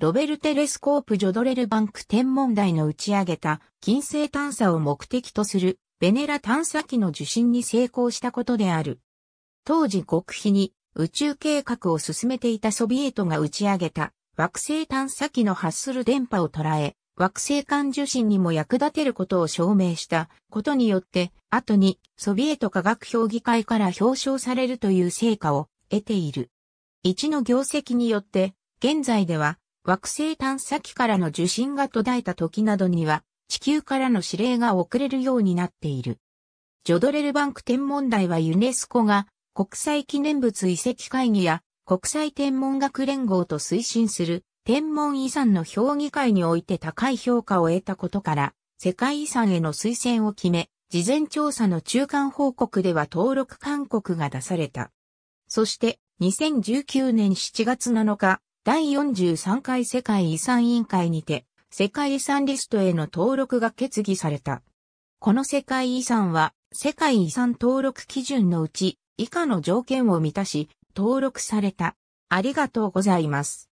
ロベルテレスコープ・ジョドレルバンク天文台の打ち上げた金星探査を目的とするベネラ探査機の受信に成功したことである。当時極秘に宇宙計画を進めていたソビエトが打ち上げた惑星探査機の発する電波を捉え、惑星間受信にも役立てることを証明したことによって、後にソビエト科学評議会から表彰されるという成果を得ている。一の業績によって、現在では惑星探査機からの受信が途絶えた時などには、地球からの指令が送れるようになっている。ジョドレルバンク天文台はユネスコが国際記念物遺跡会議や国際天文学連合と推進する天文遺産の評議会において高い評価を得たことから世界遺産への推薦を決め、事前調査の中間報告では登録勧告が出された。そして2019年7月7日、第43回世界遺産委員会にて、世界遺産リストへの登録が決議された。この世界遺産は、世界遺産登録基準のうち、以下の条件を満たし、登録された。ありがとうございます。